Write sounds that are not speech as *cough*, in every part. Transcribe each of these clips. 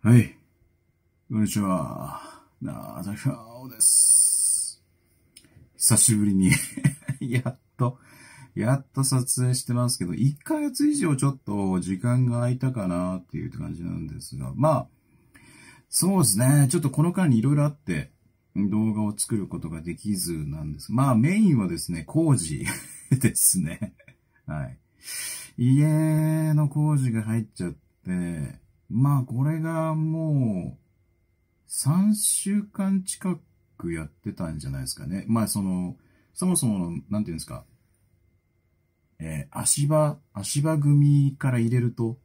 はい。こんにちは。なあ、たかおです。久しぶりに *laughs* やっと、やっと撮影してますけど、1ヶ月以上ちょっと時間が空いたかなっていう感じなんですが、まあ、そうですね。ちょっとこの間に色々あって、動画を作ることができずなんです。まあ、メインはですね、工事 *laughs* ですね。はい。家の工事が入っちゃって、まあ、これがもう、3週間近くやってたんじゃないですかね。まあ、その、そもそも、なんていうんですか、えー、足場、足場組から入れると、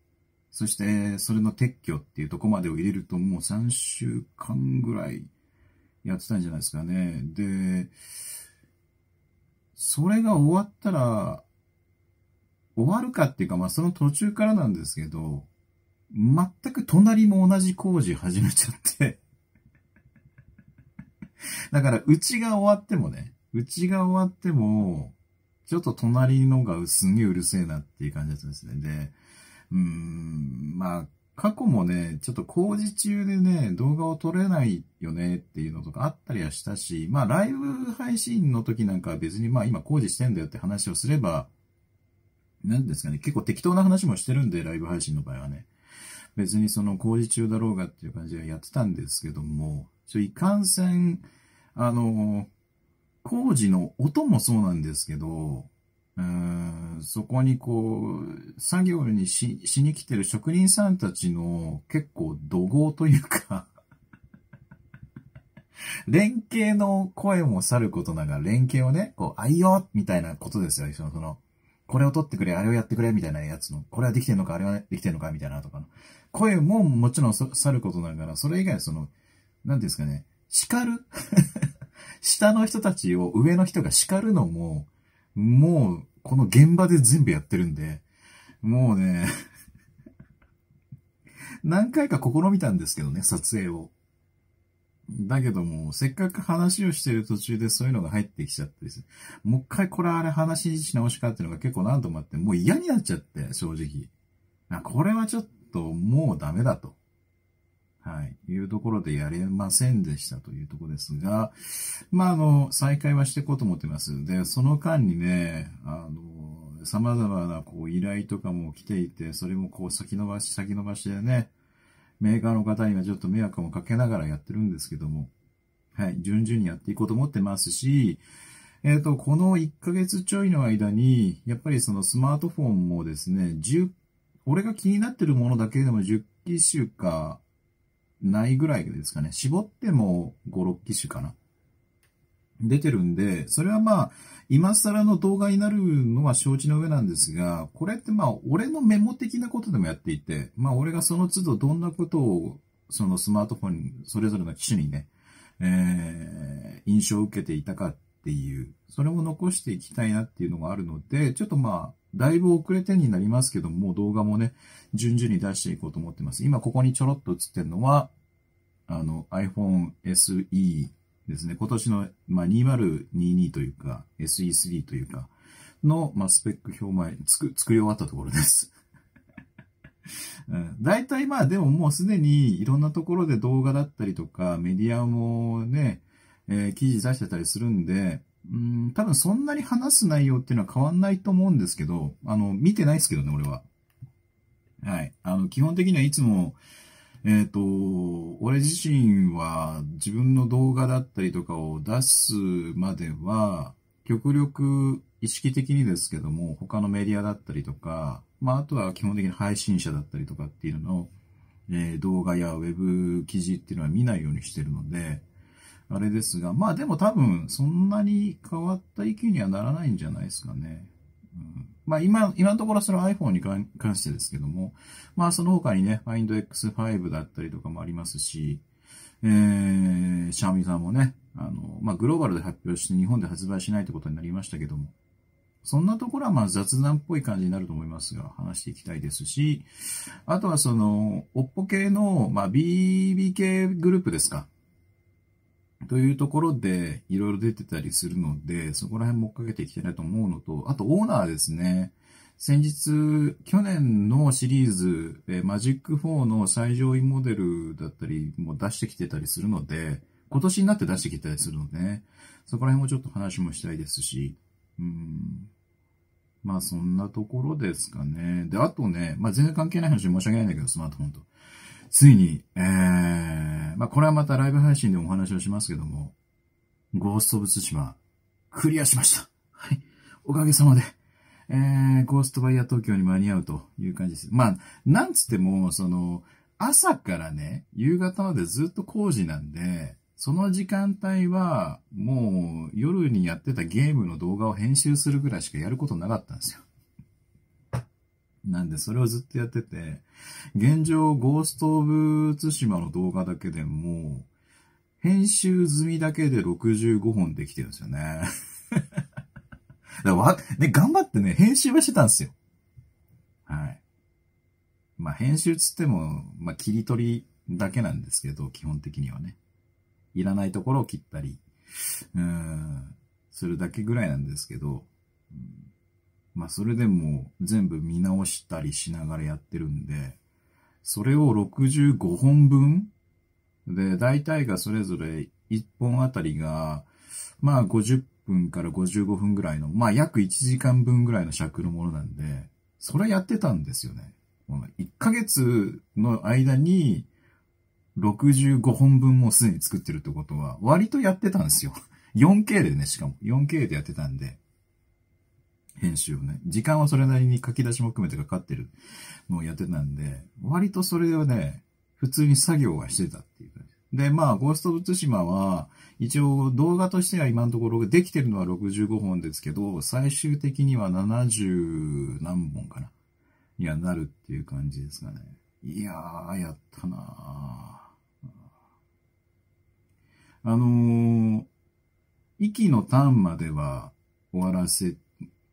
そして、それの撤去っていうとこまでを入れると、もう3週間ぐらいやってたんじゃないですかね。で、それが終わったら、終わるかっていうか、まあその途中からなんですけど、全く隣も同じ工事始めちゃってだから、うちが終わってもね、うちが終わっても、ちょっと隣のがすんげえうるせえなっていう感じだったんですね。で、うーん、まあ、過去もね、ちょっと工事中でね、動画を撮れないよねっていうのとかあったりはしたし、まあライブ配信の時なんかは別にまあ今工事してんだよって話をすれば、なんですかね、結構適当な話もしてるんで、ライブ配信の場合はね。別にその工事中だろうがっていう感じはやってたんですけども、ちょいかんせん、あの、工事の音もそうなんですけど、うんそこにこう、作業にししに来てる職人さんたちの結構怒号というか *laughs* 連携の声もさることながら、連携をね、こう、あいよみたいなことですよ、その、その、これを取ってくれ、あれをやってくれ、みたいなやつの、これはできてんのか、あれはできてんのか、みたいなとかの。声ももちろんさることながら、それ以外その、なんですかね、叱る *laughs* 下の人たちを上の人が叱るのも、もう、この現場で全部やってるんで、もうね何回か試みたんですけどね、撮影を。だけども、せっかく話をしてる途中でそういうのが入ってきちゃってすもう一回これあれ話し直しかっていうのが結構何度もあって、もう嫌になっちゃって、正直。あ、これはちょっともうダメだと。はい。いうところでやれませんでしたというところですが、まあ、あの、再開はしていこうと思ってます。で、その間にね、あの、様々なこう依頼とかも来ていて、それもこう先延ばし、先延ばしでね、メーカーの方にはちょっと迷惑もかけながらやってるんですけども、はい、順々にやっていこうと思ってますし、えっ、ー、と、この1ヶ月ちょいの間に、やっぱりそのスマートフォンもですね、10、俺が気になってるものだけでも10機種かないぐらいですかね。絞っても5、6機種かな。出てるんで、それはまあ、今更の動画になるのは承知の上なんですが、これってまあ、俺のメモ的なことでもやっていて、まあ、俺がその都度どんなことを、そのスマートフォン、それぞれの機種にね、えー、印象を受けていたかっていう、それも残していきたいなっていうのがあるので、ちょっとまあ、だいぶ遅れてになりますけども、動画もね、順々に出していこうと思ってます。今ここにちょろっと映ってるのは、あの iPhone SE ですね、今年の、まあ、2022というか、SE3 というか、の、まあ、スペック表前、つく、作り終わったところです。うん、大体まあでももうすでにいろんなところで動画だったりとかメディアもね、えー、記事出してたりするんで、うん、多分そんなに話す内容っていうのは変わんないと思うんですけど、あの、見てないですけどね、俺は。はい。あの、基本的にはいつも、えっ、ー、と、俺自身は自分の動画だったりとかを出すまでは、極力意識的にですけども、他のメディアだったりとか、まあ、あとは基本的に配信者だったりとかっていうのを、えー、動画やウェブ記事っていうのは見ないようにしてるので、あれですが、まあでも多分そんなに変わった意見にはならないんじゃないですかね。うんまあ今、今のところその iPhone に関してですけども、まあその他にね、Find X5 だったりとかもありますし、えー、シャーミさんもね、あの、まあグローバルで発表して日本で発売しないってことになりましたけども、そんなところはまあ雑談っぽい感じになると思いますが、話していきたいですし、あとはその、おっぽ系の、まあ BB 系グループですか。というところで、いろいろ出てたりするので、そこら辺も追っかけていきたいなと思うのと、あとオーナーですね。先日、去年のシリーズ、えー、マジック4の最上位モデルだったりも出してきてたりするので、今年になって出してきたりするので、そこら辺もちょっと話もしたいですし、うん。まあそんなところですかね。で、あとね、まあ全然関係ない話申し訳ないんだけど、スマートフォンと。ついに、えー、まあ、これはまたライブ配信でお話をしますけども、ゴースト・ブ・ツシマ、クリアしました。はい。おかげさまで、えー、ゴースト・バイヤー東京に間に合うという感じです。まあ、なんつっても、その、朝からね、夕方までずっと工事なんで、その時間帯は、もう夜にやってたゲームの動画を編集するぐらいしかやることなかったんですよ。なんで、それをずっとやってて、現状、ゴースト・オブ・ツシマの動画だけでも、編集済みだけで65本できてるんですよね。*laughs* だわ、で、頑張ってね、編集はしてたんですよ。はい。まあ、編集つっても、まあ、切り取りだけなんですけど、基本的にはね。いらないところを切ったり、うん、するだけぐらいなんですけど、まあそれでも全部見直したりしながらやってるんで、それを65本分で、大体がそれぞれ1本あたりが、まあ50分から55分ぐらいの、まあ約1時間分ぐらいの尺のものなんで、それやってたんですよね。1ヶ月の間に65本分もすでに作ってるってことは、割とやってたんですよ。4K でね、しかも。4K でやってたんで。編集をね、時間はそれなりに書き出しも含めてかかってるのをやってたんで、割とそれはね、普通に作業はしてたっていう感じ。で、まあ、ゴースト・ブ・ツシマは、一応動画としては今のところできてるのは65本ですけど、最終的には70何本かな。にはなるっていう感じですかね。いやー、やったなあのー、息のターンまでは終わらせて、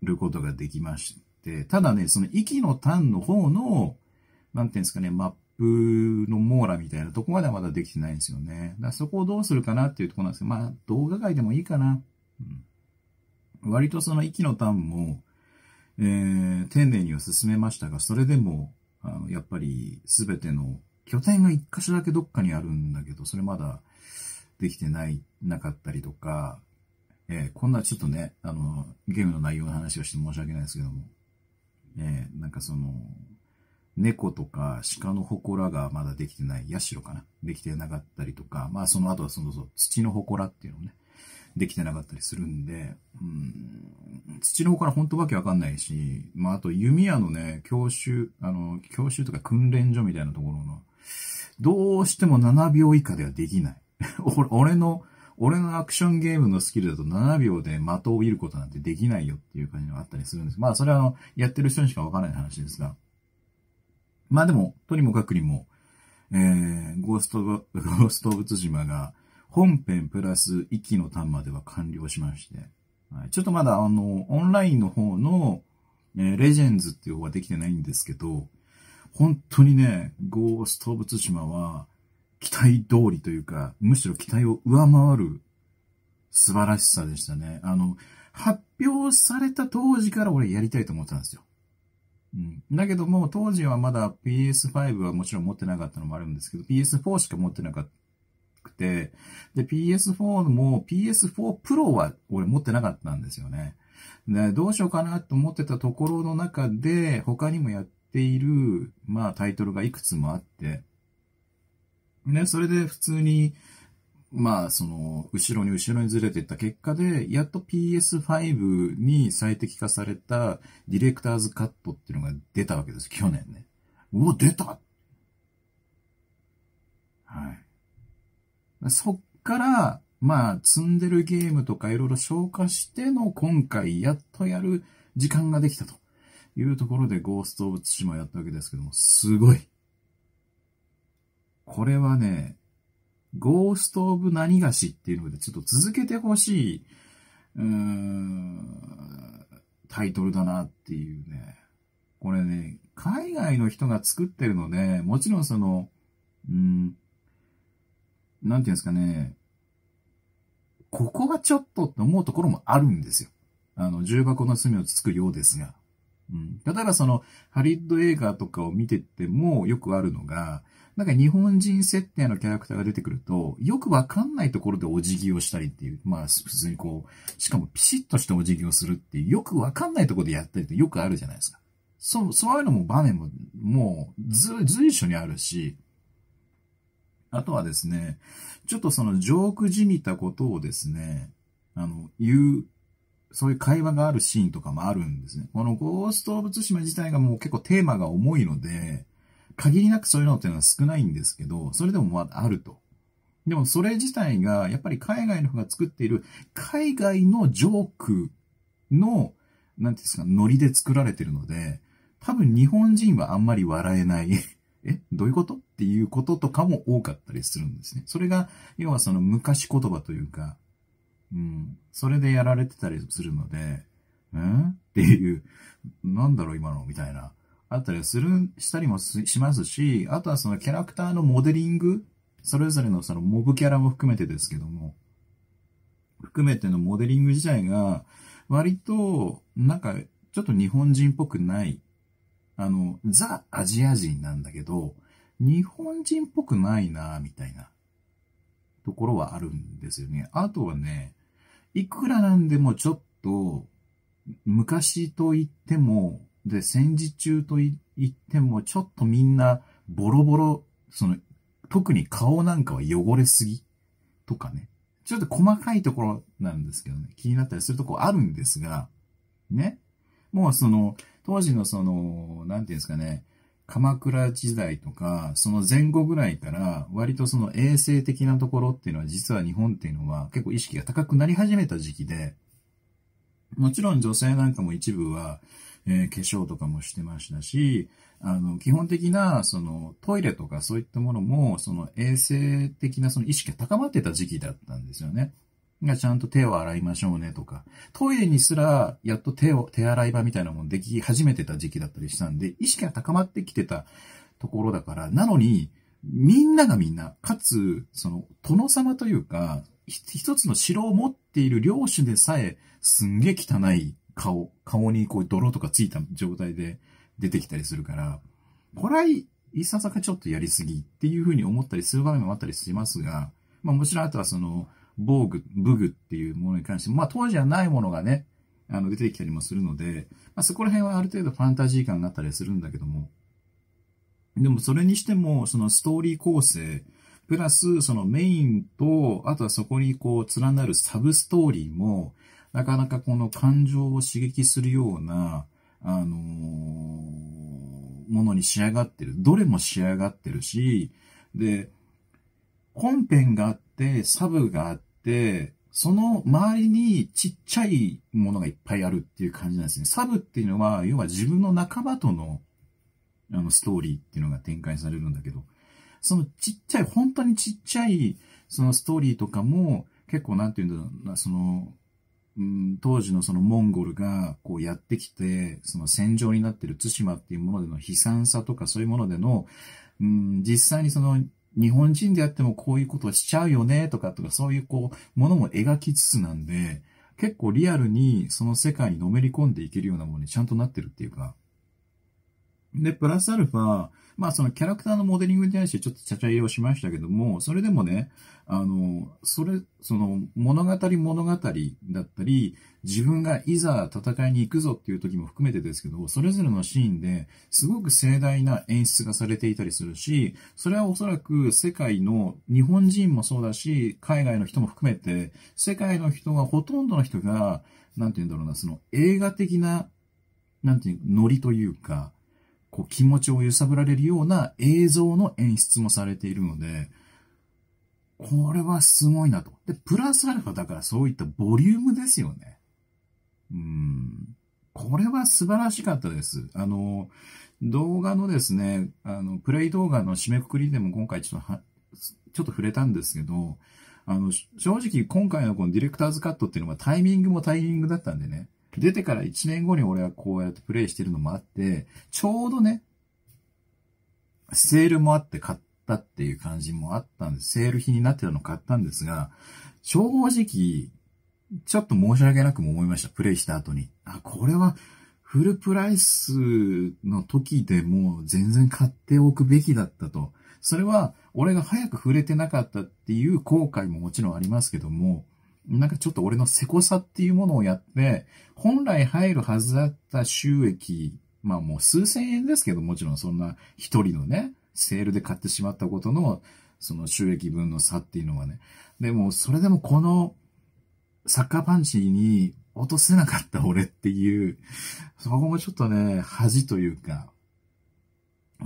ることができまして、ただね、その息の単の方の、なんていうんですかね、マップの網羅みたいなとこまではまだできてないんですよね。だそこをどうするかなっていうところなんですけど、まあ動画外でもいいかな。うん、割とその息の単も、えー、丁寧には進めましたが、それでも、あのやっぱり全ての拠点が一箇所だけどっかにあるんだけど、それまだできてない、なかったりとか、えー、こんなちょっとね、あの、ゲームの内容の話をして申し訳ないですけども、えー、なんかその、猫とか鹿の祠がまだできてない、ヤシロかなできてなかったりとか、まあその後はその土の祠っていうのもね、できてなかったりするんで、うん、土の祠ほんとわけわかんないし、まああと弓矢のね、教習、あの、教習とか訓練所みたいなところの、どうしても7秒以下ではできない。*laughs* 俺の俺のアクションゲームのスキルだと7秒で的を射ることなんてできないよっていう感じのがあったりするんです。まあそれはあの、やってる人にしかわからない話ですが。まあでも、とにもかくにも、えー、ゴースト、ゴースト・オブ・ツジマが本編プラス息の端までは完了しまして、はい、ちょっとまだあの、オンラインの方の、えー、レジェンズっていう方はできてないんですけど、本当にね、ゴースト・オブ・ツジマは、期待通りというか、むしろ期待を上回る素晴らしさでしたね。あの、発表された当時から俺やりたいと思ったんですよ。うん。だけども、当時はまだ PS5 はもちろん持ってなかったのもあるんですけど、PS4 しか持ってなかった。くて、で、PS4 も PS4 Pro は俺持ってなかったんですよね。で、どうしようかなと思ってたところの中で、他にもやっている、まあタイトルがいくつもあって、ね、それで普通に、まあ、その、後ろに後ろにずれていった結果で、やっと PS5 に最適化されたディレクターズカットっていうのが出たわけです、去年ね。うお、出たはい。そっから、まあ、積んでるゲームとかいろいろ消化しての今回、やっとやる時間ができたというところで、ゴースト・オブ・ツシマやったわけですけども、すごい。これはね、ゴースト・オブ・何菓子っていうので、ちょっと続けてほしい、うーん、タイトルだなっていうね。これね、海外の人が作ってるので、もちろんその、うん、なんていうんですかね、ここがちょっとって思うところもあるんですよ。あの、重箱の隅をつつくようですが。うん。例えばその、ハリウッド映画とかを見ててもよくあるのが、なんか日本人設定のキャラクターが出てくると、よくわかんないところでお辞儀をしたりっていう、まあ普通にこう、しかもピシッとしてお辞儀をするっていう、よくわかんないところでやったりってよくあるじゃないですか。そう、そういうのも場面も、もう、ず、随所にあるし、あとはですね、ちょっとそのジョークじみたことをですね、あの、言う、そういう会話があるシーンとかもあるんですね。このゴースト・オブ・ツシマ自体がもう結構テーマが重いので、限りなくそういうのっていうのは少ないんですけど、それでもまだあると。でもそれ自体が、やっぱり海外の方が作っている、海外のジョークの、なんていうんですか、ノリで作られてるので、多分日本人はあんまり笑えない *laughs* え、どういうことっていうこととかも多かったりするんですね。それが、要はその昔言葉というか、うん、それでやられてたりするので、うんっていう、なんだろう今のみたいなあったりする、したりもしますし、あとはそのキャラクターのモデリング、それぞれのそのモブキャラも含めてですけども、含めてのモデリング自体が、割と、なんか、ちょっと日本人っぽくない、あの、ザ・アジア人なんだけど、日本人っぽくないな、みたいな、ところはあるんですよね。あとはね、いくらなんでもちょっと、昔と言っても、で、戦時中と言っても、ちょっとみんな、ボロボロ、その、特に顔なんかは汚れすぎとかね。ちょっと細かいところなんですけどね、気になったりするとこあるんですが、ね。もうその、当時のその、なんていうんですかね、鎌倉時代とか、その前後ぐらいから、割とその衛生的なところっていうのは、実は日本っていうのは結構意識が高くなり始めた時期で、もちろん女性なんかも一部は、えー、化粧とかもしてましたし、あの、基本的な、その、トイレとかそういったものも、その、衛生的なその意識が高まってた時期だったんですよね。がちゃんと手を洗いましょうねとか、トイレにすらやっと手を、手洗い場みたいなもんでき始めてた時期だったりしたんで、意識が高まってきてたところだから、なのに、みんながみんな、かつ、その、殿様というか、一つの城を持っている領主でさえ、すんげえ汚い顔、顔にこう泥とかついた状態で出てきたりするから、これはいささかちょっとやりすぎっていうふうに思ったりする場面もあったりしますが、まあもちろんあとはその、防具、武具っていうものに関しても、まあ当時はないものがね、あの出てきたりもするので、まあそこら辺はある程度ファンタジー感があったりするんだけども、でもそれにしても、そのストーリー構成、プラスそのメインと、あとはそこにこう連なるサブストーリーも、なかなかこの感情を刺激するような、あのー、ものに仕上がってる。どれも仕上がってるし、で、本編があって、サブがあって、その周りにちっちゃいものがいっぱいあるっていう感じなんですね。サブっていうのは、要は自分の仲間との、あの、ストーリーっていうのが展開されるんだけど、そのちっちゃい、本当にちっちゃい、そのストーリーとかも、結構なんていうんだろうな、その、当時のそのモンゴルがこうやってきて、その戦場になってる対馬っていうものでの悲惨さとかそういうものでの、うん、実際にその日本人であってもこういうことはしちゃうよねとかとかそういうこうものも描きつつなんで、結構リアルにその世界にのめり込んでいけるようなものにちゃんとなってるっていうか、で、プラスアルファ、まあそのキャラクターのモデリングに対してちょっとちゃちゃ入れをしましたけども、それでもね、あの、それ、その物語物語だったり、自分がいざ戦いに行くぞっていう時も含めてですけど、それぞれのシーンですごく盛大な演出がされていたりするし、それはおそらく世界の日本人もそうだし、海外の人も含めて、世界の人がほとんどの人が、なんて言うんだろうな、その映画的な、なんていう、ノリというか、こう気持ちを揺さぶられるような映像の演出もされているので、これはすごいなと。で、プラスアルファだからそういったボリュームですよね。うん。これは素晴らしかったです。あの、動画のですね、あの、プレイ動画の締めくくりでも今回ちょっとは、ちょっと触れたんですけど、あの、正直今回のこのディレクターズカットっていうのはタイミングもタイミングだったんでね、出てから1年後に俺はこうやってプレイしてるのもあって、ちょうどね、セールもあって買ったっていう感じもあったんです、セール品になってたの買ったんですが、正直、ちょっと申し訳なくも思いました。プレイした後に。あ、これは、フルプライスの時でもう全然買っておくべきだったと。それは、俺が早く触れてなかったっていう後悔ももちろんありますけども、なんかちょっと俺のせこさっていうものをやって、本来入るはずだった収益、まあもう数千円ですけど、もちろんそんな一人のね、セールで買ってしまったことの、その収益分の差っていうのはね。でも、それでもこのサッカーパンチに落とせなかった俺っていう、そこもちょっとね、恥というか、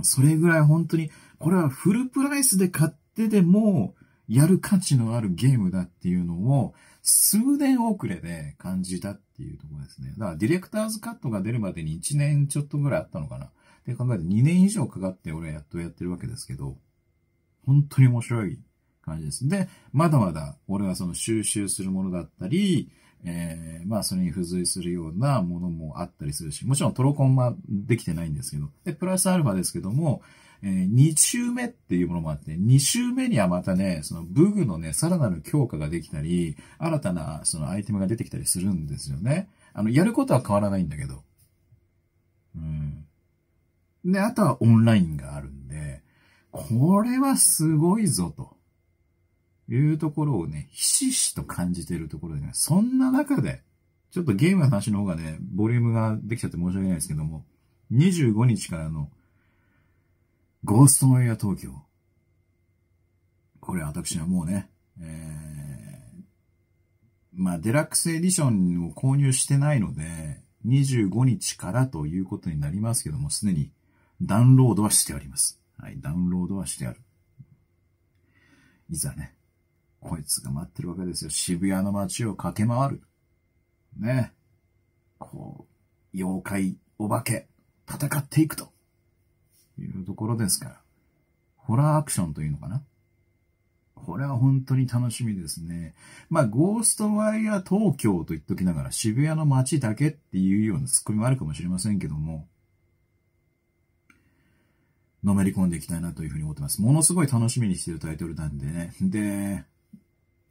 それぐらい本当に、これはフルプライスで買ってでも、やる価値のあるゲームだっていうのを、数年遅れで感じたっていうところですね。だから、ディレクターズカットが出るまでに1年ちょっとぐらいあったのかな。って考えて2年以上かかって俺はやっとやってるわけですけど、本当に面白い感じです。で、まだまだ俺はその収集するものだったり、えー、まあそれに付随するようなものもあったりするし、もちろんトロコンはできてないんですけど、で、プラスアルファですけども、えー、2週目っていうものもあって、2週目にはまたね、その武具のね、さらなる強化ができたり、新たなそのアイテムが出てきたりするんですよね。あの、やることは変わらないんだけど。うん。で、あとはオンラインがあるんで、これはすごいぞと。いうところをね、ひしひしと感じているところでね、そんな中で、ちょっとゲームの話の方がね、ボリュームができちゃって申し訳ないですけども、25日からのゴーストマイア東京。これ私はもうね、えー、まあ、デラックスエディションを購入してないので、25日からということになりますけども、すでにダウンロードはしてあります。はい、ダウンロードはしてある。いざね、こいつが待ってるわけですよ。渋谷の街を駆け回る。ね。こう、妖怪、お化け、戦っていくと。いうところですから。ホラーアクションというのかなこれは本当に楽しみですね。まあ、ゴーストワイヤー東京と言っときながら渋谷の街だけっていうようなツッコミもあるかもしれませんけども、のめり込んでいきたいなというふうに思ってます。ものすごい楽しみにしてるタイトルなんでね。で、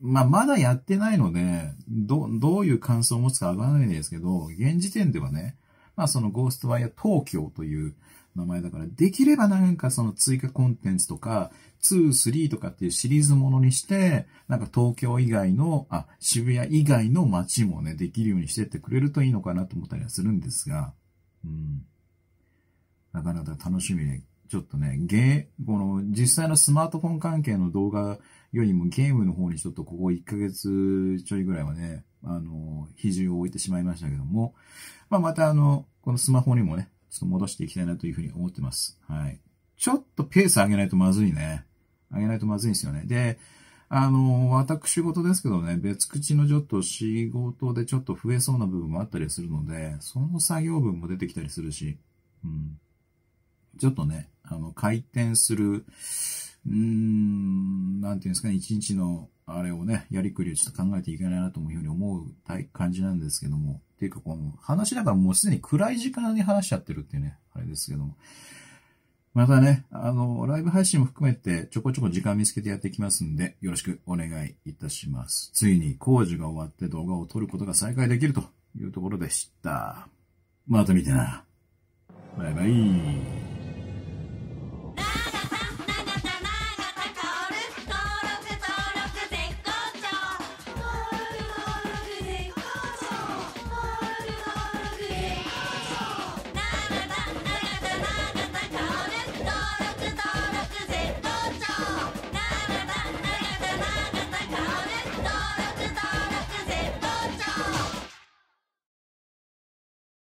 まあ、まだやってないので、ど、どういう感想を持つかわからないんですけど、現時点ではね、まあ、そのゴーストワイヤー東京という、名前だから、できればなんかその追加コンテンツとか、2、3とかっていうシリーズものにして、なんか東京以外の、あ、渋谷以外の街もね、できるようにしてってくれるといいのかなと思ったりはするんですが、うん。なかなか楽しみで、ちょっとね、ゲー、この実際のスマートフォン関係の動画よりもゲームの方にちょっとここ1ヶ月ちょいぐらいはね、あの、比重を置いてしまいましたけども、まあ、またあの、このスマホにもね、ちょっと戻していきたいなというふうに思ってます。はい。ちょっとペース上げないとまずいね。上げないとまずいんですよね。で、あの、私事ですけどね、別口のちょっと仕事でちょっと増えそうな部分もあったりするので、その作業分も出てきたりするし、うん。ちょっとね、あの、回転する、うーん、なんていうんですかね、一日のあれをね、やりくりをちょっと考えていけないなというふうに思う感じなんですけども、っていうかこの話だからもうすでに暗い時間に話しちゃってるっていうね、あれですけども。またね、あの、ライブ配信も含めてちょこちょこ時間見つけてやっていきますんで、よろしくお願いいたします。ついに工事が終わって動画を撮ることが再開できるというところでした。また見てな。バイバイ。